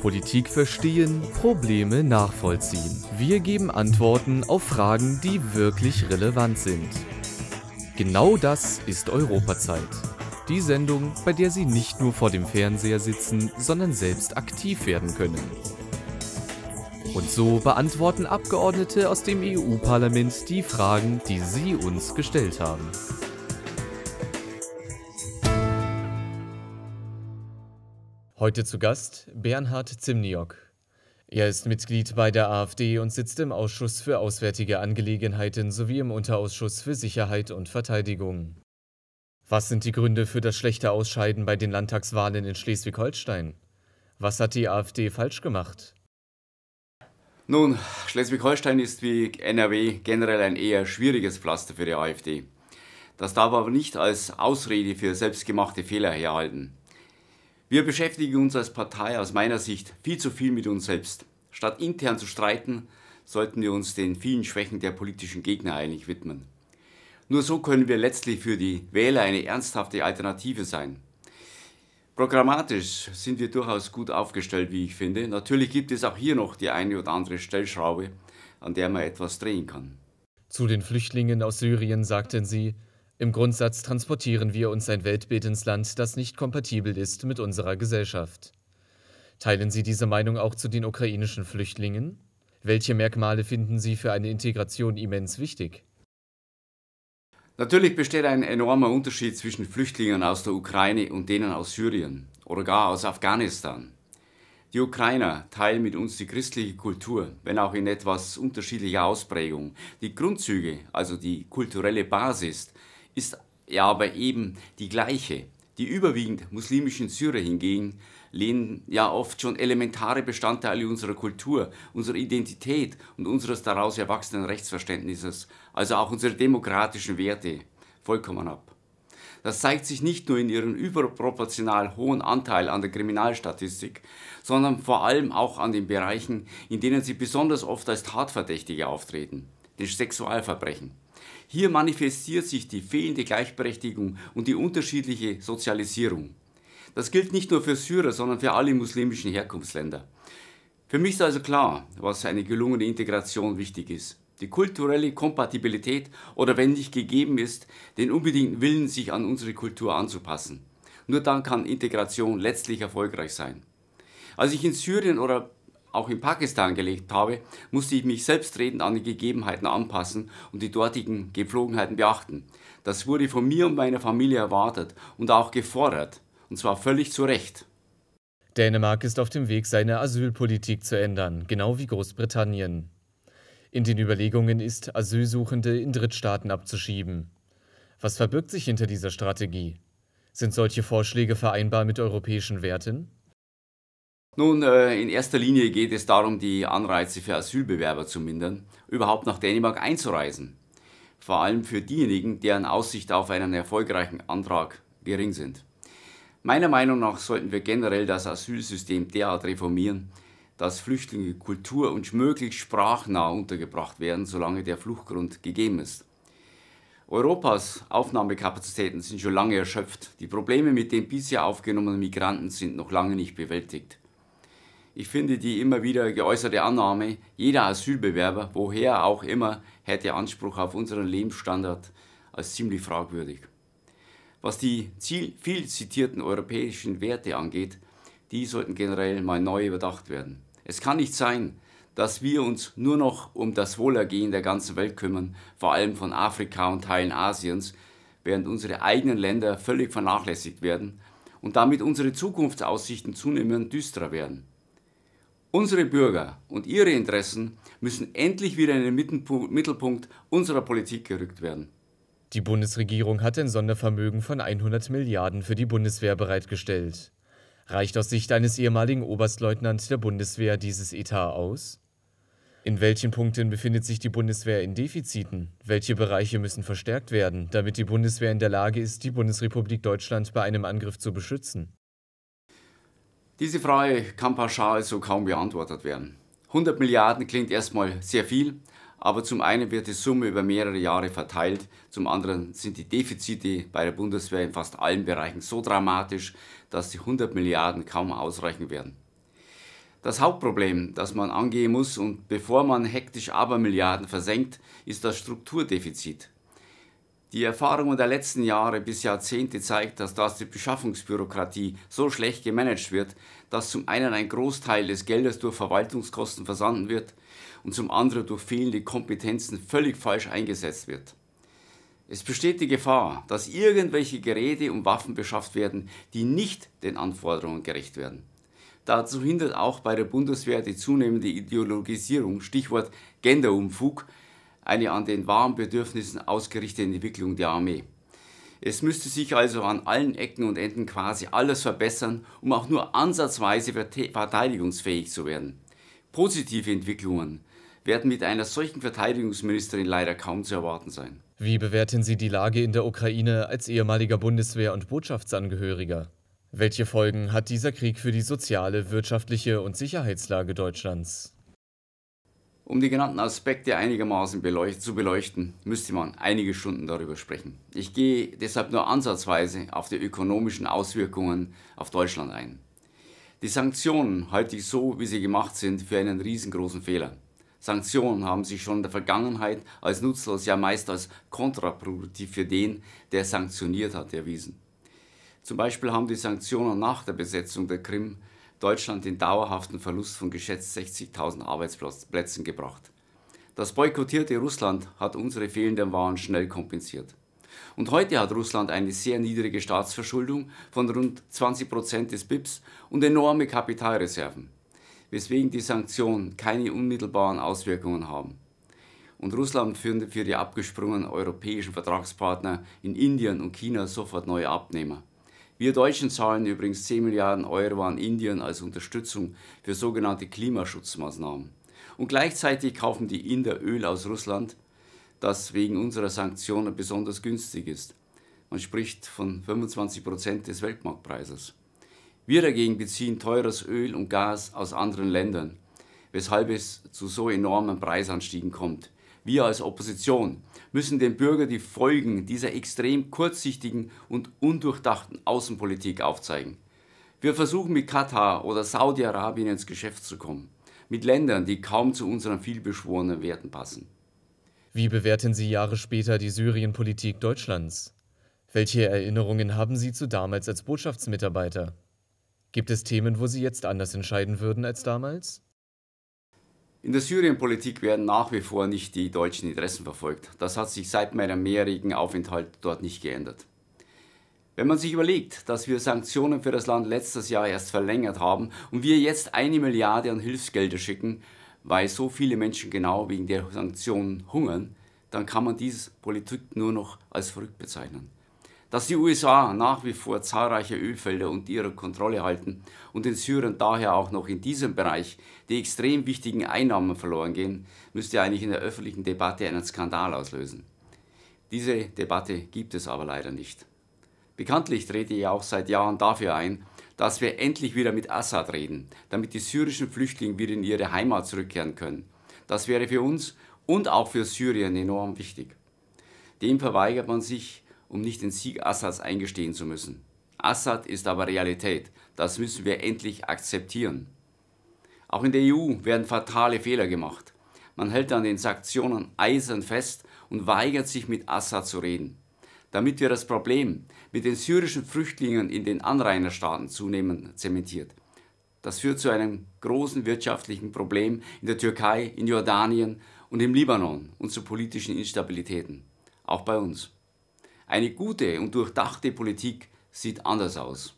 Politik verstehen, Probleme nachvollziehen. Wir geben Antworten auf Fragen, die wirklich relevant sind. Genau das ist Europazeit. Die Sendung, bei der Sie nicht nur vor dem Fernseher sitzen, sondern selbst aktiv werden können. Und so beantworten Abgeordnete aus dem EU-Parlament die Fragen, die Sie uns gestellt haben. Heute zu Gast Bernhard Zimniok. Er ist Mitglied bei der AfD und sitzt im Ausschuss für Auswärtige Angelegenheiten sowie im Unterausschuss für Sicherheit und Verteidigung. Was sind die Gründe für das schlechte Ausscheiden bei den Landtagswahlen in Schleswig-Holstein? Was hat die AfD falsch gemacht? Nun, Schleswig-Holstein ist wie NRW generell ein eher schwieriges Pflaster für die AfD. Das darf aber nicht als Ausrede für selbstgemachte Fehler herhalten. Wir beschäftigen uns als Partei aus meiner Sicht viel zu viel mit uns selbst. Statt intern zu streiten, sollten wir uns den vielen Schwächen der politischen Gegner eigentlich widmen. Nur so können wir letztlich für die Wähler eine ernsthafte Alternative sein. Programmatisch sind wir durchaus gut aufgestellt, wie ich finde. Natürlich gibt es auch hier noch die eine oder andere Stellschraube, an der man etwas drehen kann. Zu den Flüchtlingen aus Syrien sagten sie, im Grundsatz transportieren wir uns ein Weltbild ins Land, das nicht kompatibel ist mit unserer Gesellschaft. Teilen Sie diese Meinung auch zu den ukrainischen Flüchtlingen? Welche Merkmale finden Sie für eine Integration immens wichtig? Natürlich besteht ein enormer Unterschied zwischen Flüchtlingen aus der Ukraine und denen aus Syrien oder gar aus Afghanistan. Die Ukrainer teilen mit uns die christliche Kultur, wenn auch in etwas unterschiedlicher Ausprägung. Die Grundzüge, also die kulturelle Basis, ist ja aber eben die gleiche. Die überwiegend muslimischen Syrer hingegen lehnen ja oft schon elementare Bestandteile unserer Kultur, unserer Identität und unseres daraus erwachsenen Rechtsverständnisses, also auch unsere demokratischen Werte, vollkommen ab. Das zeigt sich nicht nur in ihrem überproportional hohen Anteil an der Kriminalstatistik, sondern vor allem auch an den Bereichen, in denen sie besonders oft als Tatverdächtige auftreten, den Sexualverbrechen. Hier manifestiert sich die fehlende Gleichberechtigung und die unterschiedliche Sozialisierung. Das gilt nicht nur für Syrer, sondern für alle muslimischen Herkunftsländer. Für mich ist also klar, was für eine gelungene Integration wichtig ist. Die kulturelle Kompatibilität oder wenn nicht gegeben ist, den unbedingten Willen, sich an unsere Kultur anzupassen. Nur dann kann Integration letztlich erfolgreich sein. Als ich in Syrien oder auch in Pakistan gelebt habe, musste ich mich selbstredend an die Gegebenheiten anpassen und die dortigen Gepflogenheiten beachten. Das wurde von mir und meiner Familie erwartet und auch gefordert, und zwar völlig zu Recht. Dänemark ist auf dem Weg, seine Asylpolitik zu ändern, genau wie Großbritannien. In den Überlegungen ist, Asylsuchende in Drittstaaten abzuschieben. Was verbirgt sich hinter dieser Strategie? Sind solche Vorschläge vereinbar mit europäischen Werten? Nun, äh, in erster Linie geht es darum, die Anreize für Asylbewerber zu mindern, überhaupt nach Dänemark einzureisen. Vor allem für diejenigen, deren Aussicht auf einen erfolgreichen Antrag gering sind. Meiner Meinung nach sollten wir generell das Asylsystem derart reformieren, dass Flüchtlinge kultur- und möglichst sprachnah untergebracht werden, solange der Fluchtgrund gegeben ist. Europas Aufnahmekapazitäten sind schon lange erschöpft. Die Probleme mit den bisher aufgenommenen Migranten sind noch lange nicht bewältigt. Ich finde die immer wieder geäußerte Annahme, jeder Asylbewerber, woher auch immer, hätte Anspruch auf unseren Lebensstandard, als ziemlich fragwürdig. Was die viel zitierten europäischen Werte angeht, die sollten generell mal neu überdacht werden. Es kann nicht sein, dass wir uns nur noch um das Wohlergehen der ganzen Welt kümmern, vor allem von Afrika und Teilen Asiens, während unsere eigenen Länder völlig vernachlässigt werden und damit unsere Zukunftsaussichten zunehmend düsterer werden. Unsere Bürger und ihre Interessen müssen endlich wieder in den Mittelpunkt unserer Politik gerückt werden. Die Bundesregierung hat ein Sondervermögen von 100 Milliarden für die Bundeswehr bereitgestellt. Reicht aus Sicht eines ehemaligen Oberstleutnants der Bundeswehr dieses Etat aus? In welchen Punkten befindet sich die Bundeswehr in Defiziten? Welche Bereiche müssen verstärkt werden, damit die Bundeswehr in der Lage ist, die Bundesrepublik Deutschland bei einem Angriff zu beschützen? Diese Frage kann pauschal so kaum beantwortet werden. 100 Milliarden klingt erstmal sehr viel, aber zum einen wird die Summe über mehrere Jahre verteilt, zum anderen sind die Defizite bei der Bundeswehr in fast allen Bereichen so dramatisch, dass die 100 Milliarden kaum ausreichen werden. Das Hauptproblem, das man angehen muss und bevor man hektisch Abermilliarden versenkt, ist das Strukturdefizit. Die Erfahrung der letzten Jahre bis Jahrzehnte zeigt, dass das die Beschaffungsbürokratie so schlecht gemanagt wird, dass zum einen ein Großteil des Geldes durch Verwaltungskosten versandt wird und zum anderen durch fehlende Kompetenzen völlig falsch eingesetzt wird. Es besteht die Gefahr, dass irgendwelche Geräte und Waffen beschafft werden, die nicht den Anforderungen gerecht werden. Dazu hindert auch bei der Bundeswehr die zunehmende Ideologisierung, Stichwort Genderumfug, eine an den wahren Bedürfnissen ausgerichtete Entwicklung der Armee. Es müsste sich also an allen Ecken und Enden quasi alles verbessern, um auch nur ansatzweise verteidigungsfähig zu werden. Positive Entwicklungen werden mit einer solchen Verteidigungsministerin leider kaum zu erwarten sein. Wie bewerten Sie die Lage in der Ukraine als ehemaliger Bundeswehr- und Botschaftsangehöriger? Welche Folgen hat dieser Krieg für die soziale, wirtschaftliche und Sicherheitslage Deutschlands? Um die genannten Aspekte einigermaßen beleucht zu beleuchten, müsste man einige Stunden darüber sprechen. Ich gehe deshalb nur ansatzweise auf die ökonomischen Auswirkungen auf Deutschland ein. Die Sanktionen halte ich so, wie sie gemacht sind, für einen riesengroßen Fehler. Sanktionen haben sich schon in der Vergangenheit als nutzlos, ja meist als kontraproduktiv für den, der sanktioniert hat, erwiesen. Zum Beispiel haben die Sanktionen nach der Besetzung der Krim Deutschland den dauerhaften Verlust von geschätzt 60.000 Arbeitsplätzen gebracht. Das boykottierte Russland hat unsere fehlenden Waren schnell kompensiert. Und heute hat Russland eine sehr niedrige Staatsverschuldung von rund 20 Prozent des BIPs und enorme Kapitalreserven, weswegen die Sanktionen keine unmittelbaren Auswirkungen haben. Und Russland führte für die abgesprungenen europäischen Vertragspartner in Indien und China sofort neue Abnehmer. Wir Deutschen zahlen übrigens 10 Milliarden Euro an Indien als Unterstützung für sogenannte Klimaschutzmaßnahmen. Und gleichzeitig kaufen die Inder Öl aus Russland, das wegen unserer Sanktionen besonders günstig ist. Man spricht von 25 Prozent des Weltmarktpreises. Wir dagegen beziehen teures Öl und Gas aus anderen Ländern, weshalb es zu so enormen Preisanstiegen kommt wir als Opposition müssen den Bürgern die Folgen dieser extrem kurzsichtigen und undurchdachten Außenpolitik aufzeigen. Wir versuchen mit Katar oder Saudi-Arabien ins Geschäft zu kommen, mit Ländern, die kaum zu unseren vielbeschworenen Werten passen. Wie bewerten Sie Jahre später die Syrien-Politik Deutschlands? Welche Erinnerungen haben Sie zu damals als Botschaftsmitarbeiter? Gibt es Themen, wo Sie jetzt anders entscheiden würden als damals? In der Syrien-Politik werden nach wie vor nicht die deutschen Interessen verfolgt. Das hat sich seit meinem mehrjährigen Aufenthalt dort nicht geändert. Wenn man sich überlegt, dass wir Sanktionen für das Land letztes Jahr erst verlängert haben und wir jetzt eine Milliarde an Hilfsgelder schicken, weil so viele Menschen genau wegen der Sanktionen hungern, dann kann man diese Politik nur noch als verrückt bezeichnen dass die USA nach wie vor zahlreiche Ölfelder unter ihrer Kontrolle halten und in Syrien daher auch noch in diesem Bereich die extrem wichtigen Einnahmen verloren gehen, müsste eigentlich in der öffentlichen Debatte einen Skandal auslösen. Diese Debatte gibt es aber leider nicht. Bekanntlich trete ich auch seit Jahren dafür ein, dass wir endlich wieder mit Assad reden, damit die syrischen Flüchtlinge wieder in ihre Heimat zurückkehren können. Das wäre für uns und auch für Syrien enorm wichtig. Dem verweigert man sich, um nicht den Sieg Assads eingestehen zu müssen. Assad ist aber Realität. Das müssen wir endlich akzeptieren. Auch in der EU werden fatale Fehler gemacht. Man hält an den Sanktionen eisern fest und weigert sich mit Assad zu reden. Damit wir das Problem mit den syrischen Flüchtlingen in den Anrainerstaaten zunehmend zementiert. Das führt zu einem großen wirtschaftlichen Problem in der Türkei, in Jordanien und im Libanon und zu politischen Instabilitäten. Auch bei uns. Eine gute und durchdachte Politik sieht anders aus.